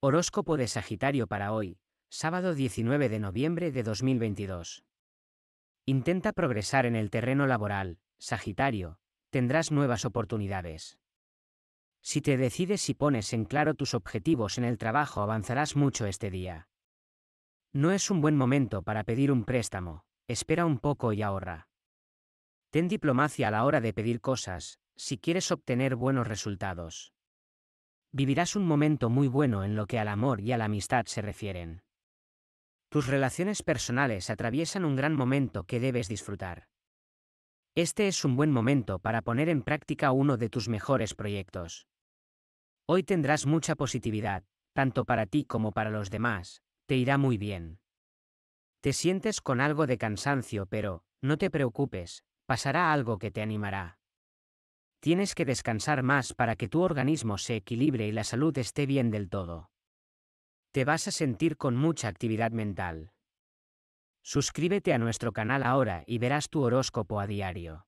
Horóscopo de Sagitario para hoy, sábado 19 de noviembre de 2022. Intenta progresar en el terreno laboral, Sagitario, tendrás nuevas oportunidades. Si te decides y pones en claro tus objetivos en el trabajo avanzarás mucho este día. No es un buen momento para pedir un préstamo, espera un poco y ahorra. Ten diplomacia a la hora de pedir cosas, si quieres obtener buenos resultados vivirás un momento muy bueno en lo que al amor y a la amistad se refieren. Tus relaciones personales atraviesan un gran momento que debes disfrutar. Este es un buen momento para poner en práctica uno de tus mejores proyectos. Hoy tendrás mucha positividad, tanto para ti como para los demás, te irá muy bien. Te sientes con algo de cansancio, pero, no te preocupes, pasará algo que te animará. Tienes que descansar más para que tu organismo se equilibre y la salud esté bien del todo. Te vas a sentir con mucha actividad mental. Suscríbete a nuestro canal ahora y verás tu horóscopo a diario.